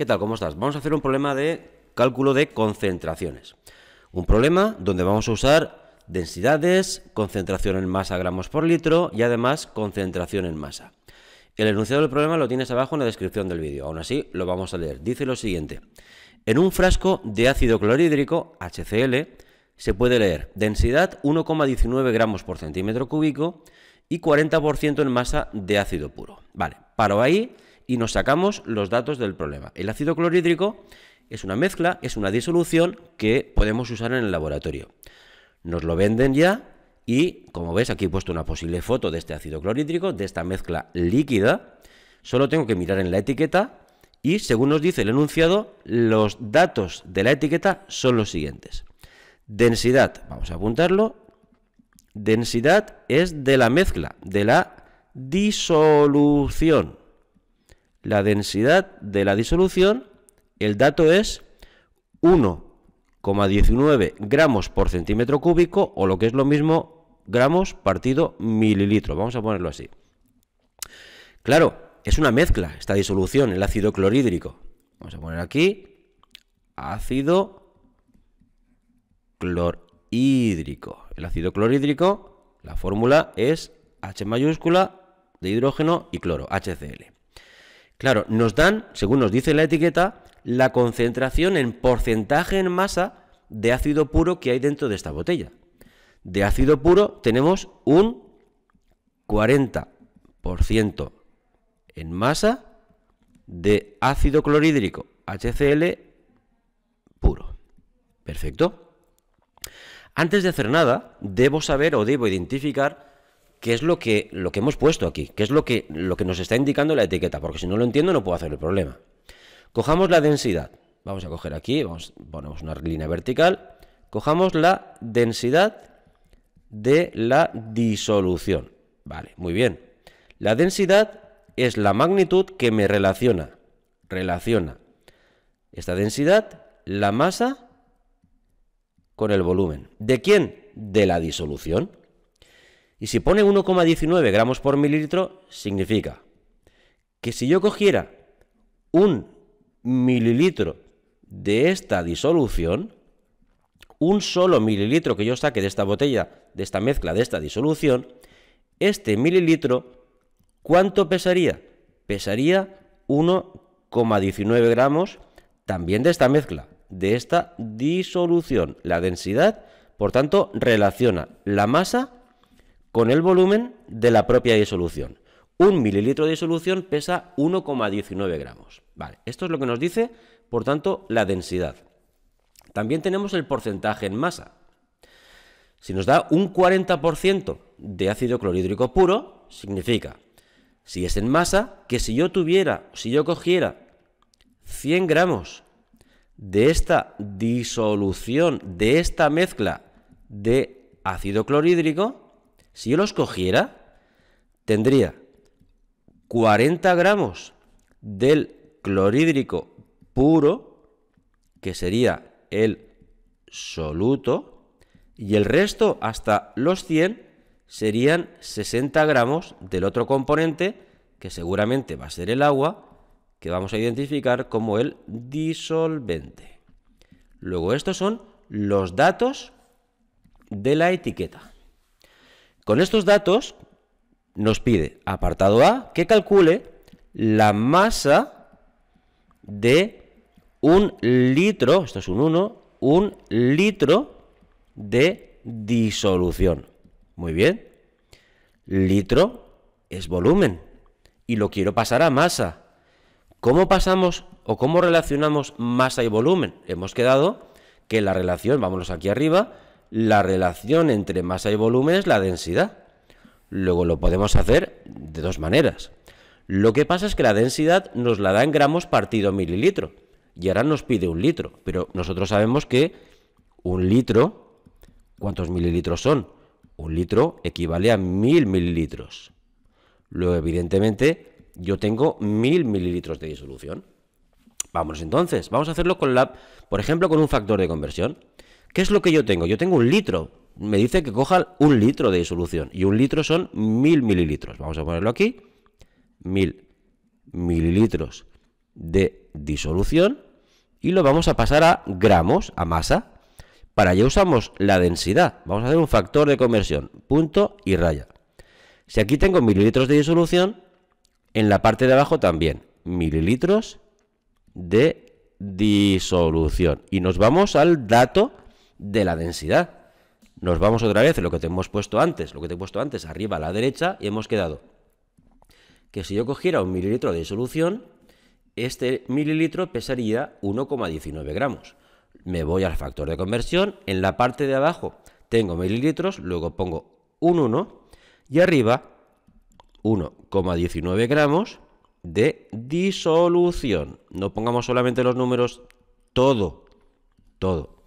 ¿Qué tal? ¿Cómo estás? Vamos a hacer un problema de cálculo de concentraciones. Un problema donde vamos a usar densidades, concentración en masa gramos por litro y además concentración en masa. El enunciado del problema lo tienes abajo en la descripción del vídeo, aún así lo vamos a leer. Dice lo siguiente, en un frasco de ácido clorhídrico, HCl, se puede leer densidad 1,19 gramos por centímetro cúbico y 40% en masa de ácido puro. Vale, paro ahí y nos sacamos los datos del problema. El ácido clorhídrico es una mezcla, es una disolución que podemos usar en el laboratorio. Nos lo venden ya y, como ves, aquí he puesto una posible foto de este ácido clorhídrico, de esta mezcla líquida. Solo tengo que mirar en la etiqueta y, según nos dice el enunciado, los datos de la etiqueta son los siguientes. Densidad, vamos a apuntarlo, densidad es de la mezcla, de la disolución la densidad de la disolución, el dato es 1,19 gramos por centímetro cúbico o lo que es lo mismo gramos partido mililitro. Vamos a ponerlo así. Claro, es una mezcla esta disolución, el ácido clorhídrico. Vamos a poner aquí ácido clorhídrico. El ácido clorhídrico, la fórmula es H mayúscula de hidrógeno y cloro, HCl. Claro, nos dan, según nos dice la etiqueta, la concentración en porcentaje en masa de ácido puro que hay dentro de esta botella. De ácido puro tenemos un 40% en masa de ácido clorhídrico, HCl puro. Perfecto. Antes de hacer nada, debo saber o debo identificar qué es lo que, lo que hemos puesto aquí, qué es lo que, lo que nos está indicando la etiqueta, porque si no lo entiendo no puedo hacer el problema. Cojamos la densidad. Vamos a coger aquí, ponemos una línea vertical. Cojamos la densidad de la disolución. Vale, muy bien. La densidad es la magnitud que me relaciona. Relaciona esta densidad, la masa, con el volumen. ¿De quién? De la disolución. Y si pone 1,19 gramos por mililitro, significa que si yo cogiera un mililitro de esta disolución, un solo mililitro que yo saque de esta botella, de esta mezcla, de esta disolución, este mililitro, ¿cuánto pesaría? Pesaría 1,19 gramos también de esta mezcla, de esta disolución. La densidad, por tanto, relaciona la masa con el volumen de la propia disolución. Un mililitro de disolución pesa 1,19 gramos. Vale, esto es lo que nos dice, por tanto, la densidad. También tenemos el porcentaje en masa. Si nos da un 40% de ácido clorhídrico puro, significa, si es en masa, que si yo tuviera, si yo cogiera 100 gramos de esta disolución, de esta mezcla de ácido clorhídrico, si yo los cogiera, tendría 40 gramos del clorhídrico puro, que sería el soluto, y el resto, hasta los 100, serían 60 gramos del otro componente, que seguramente va a ser el agua, que vamos a identificar como el disolvente. Luego, estos son los datos de la etiqueta. Con estos datos nos pide, apartado A, que calcule la masa de un litro, esto es un 1, un litro de disolución. Muy bien. Litro es volumen y lo quiero pasar a masa. ¿Cómo pasamos o cómo relacionamos masa y volumen? Hemos quedado que la relación, vámonos aquí arriba, la relación entre masa y volumen es la densidad. Luego lo podemos hacer de dos maneras. Lo que pasa es que la densidad nos la da en gramos partido mililitro. Y ahora nos pide un litro. Pero nosotros sabemos que un litro, ¿cuántos mililitros son? Un litro equivale a mil mililitros. Luego, evidentemente, yo tengo mil mililitros de disolución. Vamos entonces, vamos a hacerlo con la, por ejemplo, con un factor de conversión. ¿Qué es lo que yo tengo? Yo tengo un litro. Me dice que coja un litro de disolución. Y un litro son mil mililitros. Vamos a ponerlo aquí. Mil mililitros de disolución. Y lo vamos a pasar a gramos, a masa. Para ello usamos la densidad. Vamos a hacer un factor de conversión. Punto y raya. Si aquí tengo mililitros de disolución, en la parte de abajo también. Mililitros de disolución. Y nos vamos al dato de la densidad. Nos vamos otra vez a lo que te hemos puesto antes, lo que te he puesto antes, arriba a la derecha, y hemos quedado que si yo cogiera un mililitro de solución, este mililitro pesaría 1,19 gramos. Me voy al factor de conversión, en la parte de abajo tengo mililitros, luego pongo un 1 y arriba 1,19 gramos de disolución. No pongamos solamente los números, todo, todo.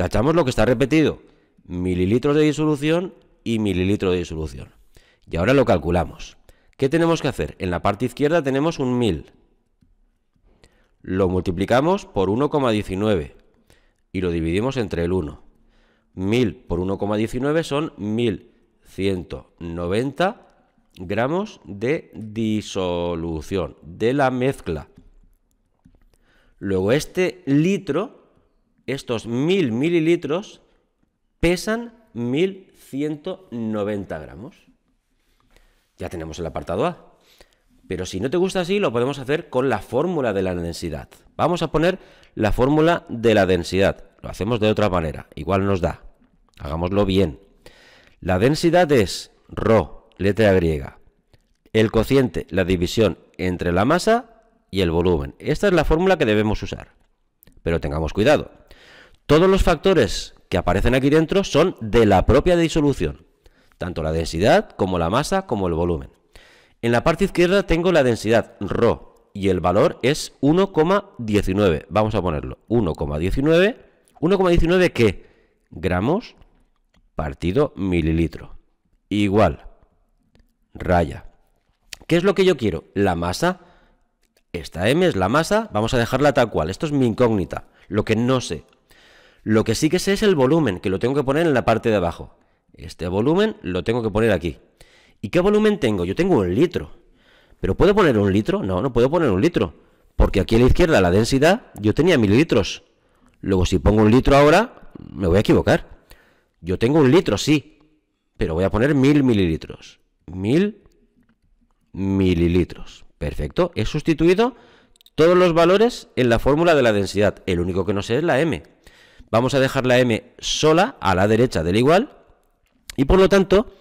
Tachamos lo que está repetido, mililitros de disolución y mililitro de disolución. Y ahora lo calculamos. ¿Qué tenemos que hacer? En la parte izquierda tenemos un 1000. Lo multiplicamos por 1,19 y lo dividimos entre el 1. 1000 por 1,19 son 1190 gramos de disolución, de la mezcla. Luego este litro estos 1000 mililitros pesan 1190 gramos. Ya tenemos el apartado A. Pero si no te gusta así, lo podemos hacer con la fórmula de la densidad. Vamos a poner la fórmula de la densidad. Lo hacemos de otra manera. Igual nos da. Hagámoslo bien. La densidad es ρ, letra griega. El cociente, la división entre la masa y el volumen. Esta es la fórmula que debemos usar pero tengamos cuidado. Todos los factores que aparecen aquí dentro son de la propia disolución, tanto la densidad como la masa como el volumen. En la parte izquierda tengo la densidad ρ y el valor es 1,19. Vamos a ponerlo. 1,19. 1,19 qué? Gramos partido mililitro. Igual. Raya. ¿Qué es lo que yo quiero? La masa esta m es la masa, vamos a dejarla tal cual. Esto es mi incógnita, lo que no sé. Lo que sí que sé es el volumen, que lo tengo que poner en la parte de abajo. Este volumen lo tengo que poner aquí. ¿Y qué volumen tengo? Yo tengo un litro. ¿Pero puedo poner un litro? No, no puedo poner un litro. Porque aquí a la izquierda, la densidad, yo tenía mililitros. Luego, si pongo un litro ahora, me voy a equivocar. Yo tengo un litro, sí. Pero voy a poner mil mililitros. Mil mililitros. Perfecto, he sustituido todos los valores en la fórmula de la densidad. El único que no sé es la m. Vamos a dejar la m sola a la derecha del igual y por lo tanto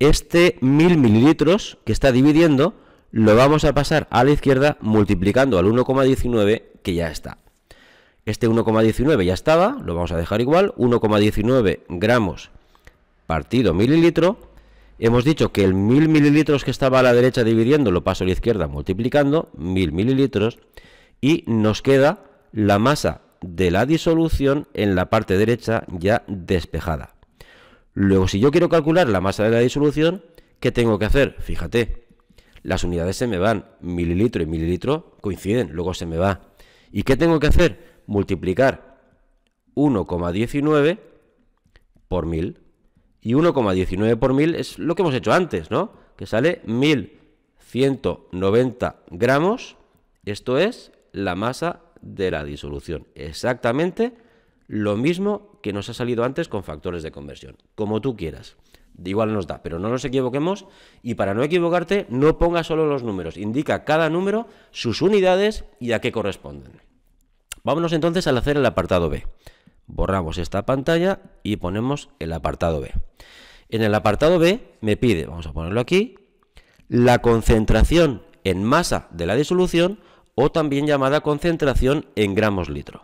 este 1000 mililitros que está dividiendo lo vamos a pasar a la izquierda multiplicando al 1,19 que ya está. Este 1,19 ya estaba, lo vamos a dejar igual, 1,19 gramos partido mililitro Hemos dicho que el 1000 mililitros que estaba a la derecha dividiendo lo paso a la izquierda multiplicando, 1000 mililitros, y nos queda la masa de la disolución en la parte derecha ya despejada. Luego, si yo quiero calcular la masa de la disolución, ¿qué tengo que hacer? Fíjate, las unidades se me van, mililitro y mililitro coinciden, luego se me va. ¿Y qué tengo que hacer? Multiplicar 1,19 por 1000. Y 1,19 por 1.000 es lo que hemos hecho antes, ¿no? Que sale 1190 gramos. Esto es la masa de la disolución. Exactamente lo mismo que nos ha salido antes con factores de conversión. Como tú quieras. Igual nos da, pero no nos equivoquemos. Y para no equivocarte, no ponga solo los números. Indica cada número, sus unidades y a qué corresponden. Vámonos entonces al hacer el apartado B borramos esta pantalla y ponemos el apartado B. En el apartado B me pide, vamos a ponerlo aquí, la concentración en masa de la disolución o también llamada concentración en gramos litro.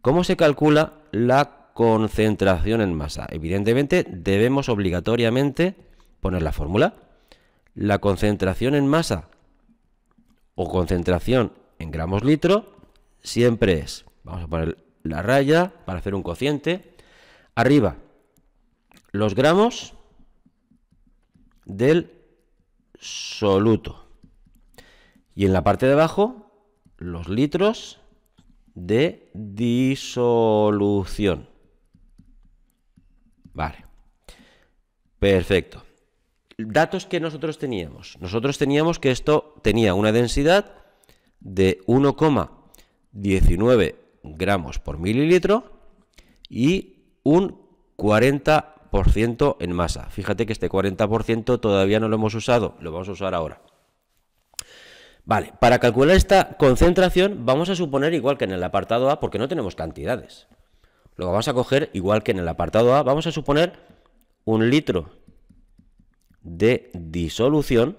¿Cómo se calcula la concentración en masa? Evidentemente debemos obligatoriamente poner la fórmula. La concentración en masa o concentración en gramos litro siempre es, vamos a poner la raya para hacer un cociente. Arriba, los gramos del soluto. Y en la parte de abajo, los litros de disolución. Vale. Perfecto. Datos que nosotros teníamos. Nosotros teníamos que esto tenía una densidad de 1,19 gramos por mililitro y un 40% en masa. Fíjate que este 40% todavía no lo hemos usado, lo vamos a usar ahora. Vale, para calcular esta concentración vamos a suponer igual que en el apartado A, porque no tenemos cantidades. Lo vamos a coger igual que en el apartado A, vamos a suponer un litro de disolución.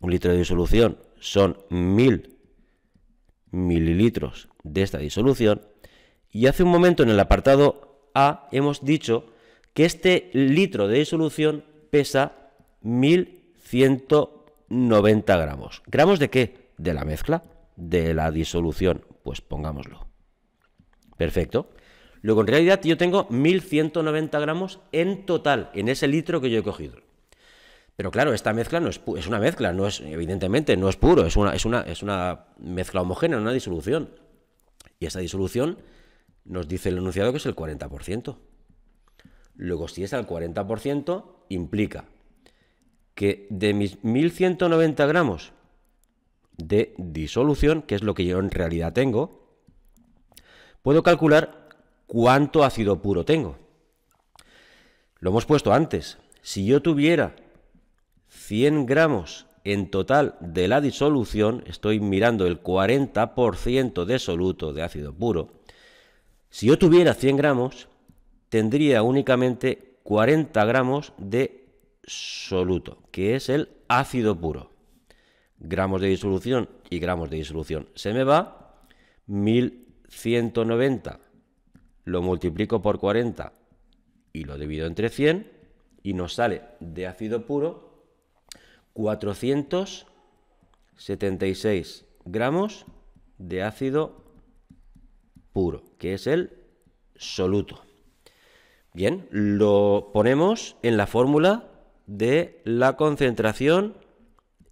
Un litro de disolución son mil mililitros de esta disolución. Y hace un momento en el apartado A hemos dicho que este litro de disolución pesa 1190 gramos. ¿Gramos de qué? De la mezcla, de la disolución. Pues pongámoslo. Perfecto. Luego, en realidad, yo tengo 1190 gramos en total en ese litro que yo he cogido. Pero claro, esta mezcla no es, es una mezcla, no es, evidentemente, no es puro, es una, es, una, es una mezcla homogénea, una disolución. Y esa disolución nos dice el enunciado que es el 40%. Luego, si es al 40%, implica que de mis 1190 gramos de disolución, que es lo que yo en realidad tengo, puedo calcular cuánto ácido puro tengo. Lo hemos puesto antes. Si yo tuviera 100 gramos en total de la disolución, estoy mirando el 40% de soluto de ácido puro, si yo tuviera 100 gramos, tendría únicamente 40 gramos de soluto, que es el ácido puro. Gramos de disolución y gramos de disolución. Se me va 1190. Lo multiplico por 40 y lo divido entre 100 y nos sale de ácido puro 476 gramos de ácido puro, que es el soluto. Bien, lo ponemos en la fórmula de la concentración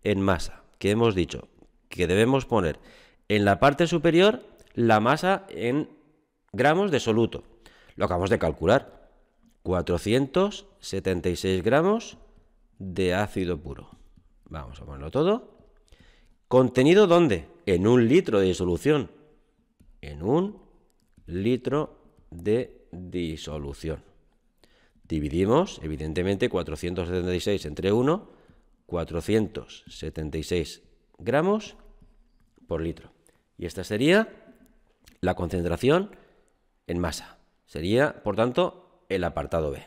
en masa, que hemos dicho que debemos poner en la parte superior la masa en gramos de soluto. Lo acabamos de calcular. 476 gramos de ácido puro. Vamos a ponerlo todo. ¿Contenido dónde? En un litro de disolución. En un litro de disolución. Dividimos, evidentemente, 476 entre 1, 476 gramos por litro. Y esta sería la concentración en masa. Sería, por tanto, el apartado B.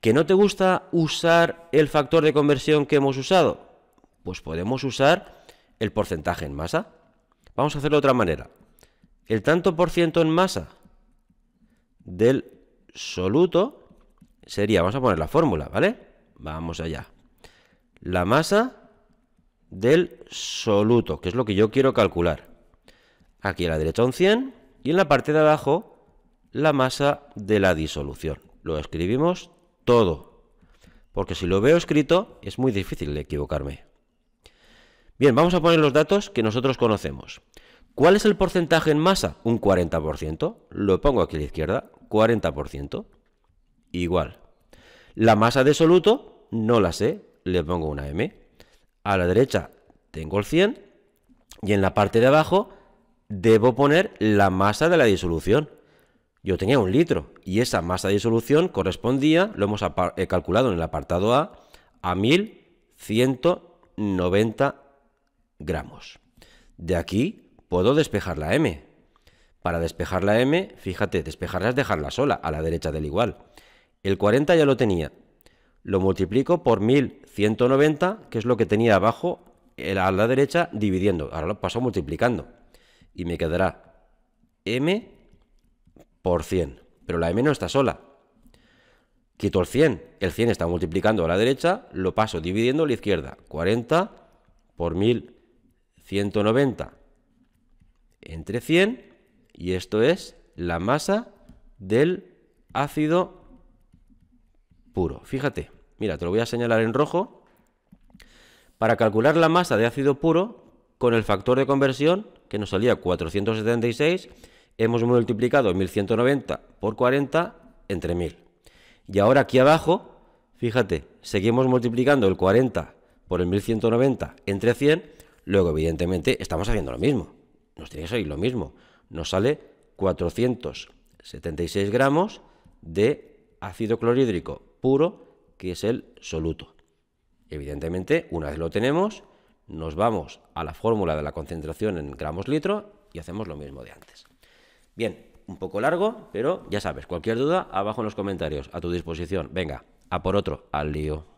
¿Que no te gusta usar el factor de conversión que hemos usado? Pues podemos usar el porcentaje en masa. Vamos a hacerlo de otra manera. El tanto por ciento en masa del soluto sería, vamos a poner la fórmula, ¿vale? Vamos allá. La masa del soluto, que es lo que yo quiero calcular. Aquí a la derecha un 100 y en la parte de abajo la masa de la disolución. Lo escribimos todo. Porque si lo veo escrito, es muy difícil equivocarme. Bien, vamos a poner los datos que nosotros conocemos. ¿Cuál es el porcentaje en masa? Un 40%. Lo pongo aquí a la izquierda. 40%. Igual. La masa de soluto, no la sé. Le pongo una M. A la derecha tengo el 100. Y en la parte de abajo debo poner la masa de la disolución yo tenía un litro y esa masa de disolución correspondía, lo hemos eh, calculado en el apartado A, a 1190 gramos. De aquí puedo despejar la M. Para despejar la M, fíjate, despejarla es dejarla sola, a la derecha del igual. El 40 ya lo tenía. Lo multiplico por 1190, que es lo que tenía abajo eh, a la derecha dividiendo. Ahora lo paso multiplicando. Y me quedará M por 100. Pero la M no está sola. Quito el 100. El 100 está multiplicando a la derecha, lo paso dividiendo a la izquierda. 40 por 1190 entre 100 y esto es la masa del ácido puro. Fíjate, mira, te lo voy a señalar en rojo. Para calcular la masa de ácido puro con el factor de conversión que nos salía 476 hemos multiplicado 1190 por 40 entre 1000. Y ahora aquí abajo, fíjate, seguimos multiplicando el 40 por el 1190 entre 100, luego evidentemente estamos haciendo lo mismo. Nos tiene que salir lo mismo. Nos sale 476 gramos de ácido clorhídrico puro, que es el soluto. Evidentemente, una vez lo tenemos, nos vamos a la fórmula de la concentración en gramos litro y hacemos lo mismo de antes. Bien, un poco largo, pero ya sabes, cualquier duda, abajo en los comentarios, a tu disposición. Venga, a por otro, al lío.